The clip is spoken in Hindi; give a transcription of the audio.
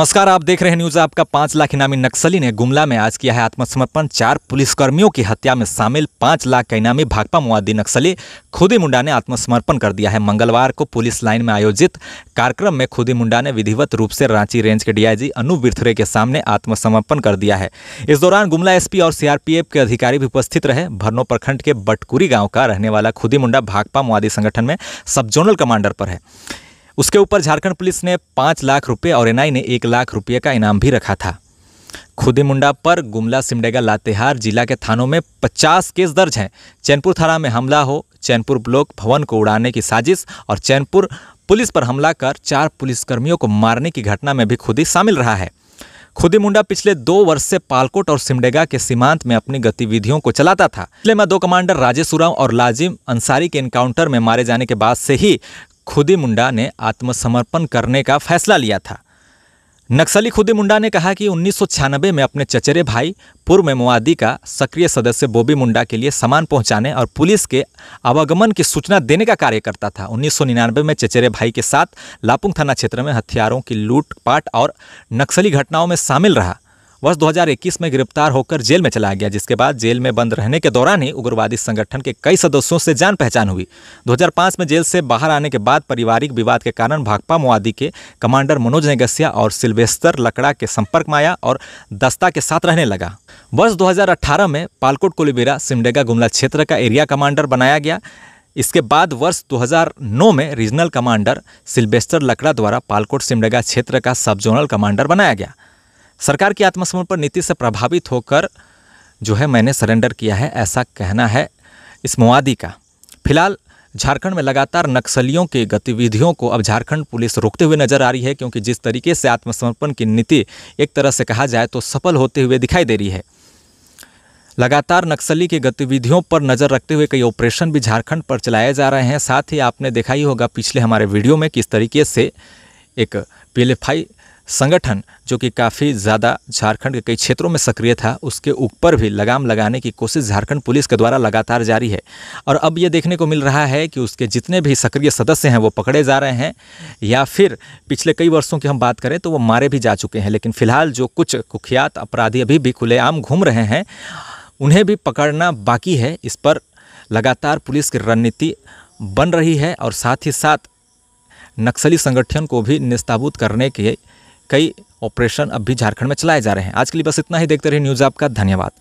नमस्कार आप देख रहे हैं न्यूज आपका पांच लाख इनामी नक्सली ने गुमला में आज किया है आत्मसमर्पण चार पुलिसकर्मियों की हत्या में शामिल पांच लाख का इनामी भाकपा मुआदी नक्सली खुदी मुंडा ने आत्मसमर्पण कर दिया है मंगलवार को पुलिस लाइन में आयोजित कार्यक्रम में खुदी मुंडा ने विधिवत रूप से रांची रेंज के डीआईजी अनु बिरथुरे के सामने आत्मसमर्पण कर दिया है इस दौरान गुमला एसपी और सीआरपीएफ के अधिकारी भी उपस्थित रहे भरनो प्रखंड के बटकुरी गाँव का रहने वाला खुदी मुंडा भाकपा मुआदी संगठन में सब जोनल कमांडर पर है उसके ऊपर झारखंड पुलिस ने पाँच लाख रुपये और एनआई ने एक लाख रुपये का इनाम भी रखा था खुदी मुंडा पर गुमला सिमडेगा लातेहार जिला के थानों में 50 केस दर्ज हैं चैनपुर थाना में हमला हो चैनपुर ब्लॉक भवन को उड़ाने की साजिश और चैनपुर पुलिस पर हमला कर चार पुलिसकर्मियों को मारने की घटना में भी खुदी शामिल रहा है खुदी मुंडा पिछले दो वर्ष से पालकोट और सिमडेगा के सीमांत में अपनी गतिविधियों को चलाता था पिछले में दो कमांडर राजेश उराव और लाजिम अंसारी के इनकाउंटर में मारे जाने के बाद से ही खुदी मुंडा ने आत्मसमर्पण करने का फैसला लिया था नक्सली खुदी मुंडा ने कहा कि उन्नीस में अपने चचेरे भाई पूर्व में मेमोवादी का सक्रिय सदस्य बोबी मुंडा के लिए सामान पहुंचाने और पुलिस के आवागमन की सूचना देने का कार्य करता था 1999 में चचेरे भाई के साथ लापुंग थाना क्षेत्र में हथियारों की लूटपाट और नक्सली घटनाओं में शामिल रहा वर्ष 2021 में गिरफ्तार होकर जेल में चला गया जिसके बाद जेल में बंद रहने के दौरान ही उग्रवादी संगठन के कई सदस्यों से जान पहचान हुई 2005 में जेल से बाहर आने के बाद पारिवारिक विवाद के कारण भाकपा मुआदी के कमांडर मनोज नेगसिया और सिल्वेस्तर लकड़ा के संपर्क में आया और दस्ता के साथ रहने लगा वर्ष दो में पालकोट कोलिबेरा सिमडेगा गुमला क्षेत्र का एरिया कमांडर बनाया गया इसके बाद वर्ष 2009 में रीजनल कमांडर सिल्वेस्टर लकड़ा द्वारा पालकोट सिमडेगा क्षेत्र का सब जोनल कमांडर बनाया गया सरकार की आत्मसमर्पण नीति से प्रभावित होकर जो है मैंने सरेंडर किया है ऐसा कहना है इस मुआदी का फिलहाल झारखंड में लगातार नक्सलियों की गतिविधियों को अब झारखंड पुलिस रोकते हुए नजर आ रही है क्योंकि जिस तरीके से आत्मसमर्पण की नीति एक तरह से कहा जाए तो सफल होते हुए दिखाई दे रही है लगातार नक्सली की गतिविधियों पर नज़र रखते हुए कई ऑपरेशन भी झारखंड पर चलाए जा रहे हैं साथ ही आपने देखा ही होगा पिछले हमारे वीडियो में किस तरीके से एक पी संगठन जो कि काफ़ी ज़्यादा झारखंड के कई क्षेत्रों में सक्रिय था उसके ऊपर भी लगाम लगाने की कोशिश झारखंड पुलिस के द्वारा लगातार जारी है और अब ये देखने को मिल रहा है कि उसके जितने भी सक्रिय सदस्य हैं वो पकड़े जा रहे हैं या फिर पिछले कई वर्षों की हम बात करें तो वो मारे भी जा चुके हैं लेकिन फिलहाल जो कुछ कुख्यात अपराधी अभी भी खुलेआम घूम रहे हैं उन्हें भी पकड़ना बाकी है इस पर लगातार पुलिस की रणनीति बन रही है और साथ ही साथ नक्सली संगठन को भी निस्ताबूत करने के कई ऑपरेशन अब भी झारखंड में चलाए जा रहे हैं आज के लिए बस इतना ही देखते रहिए न्यूज़ आपका धन्यवाद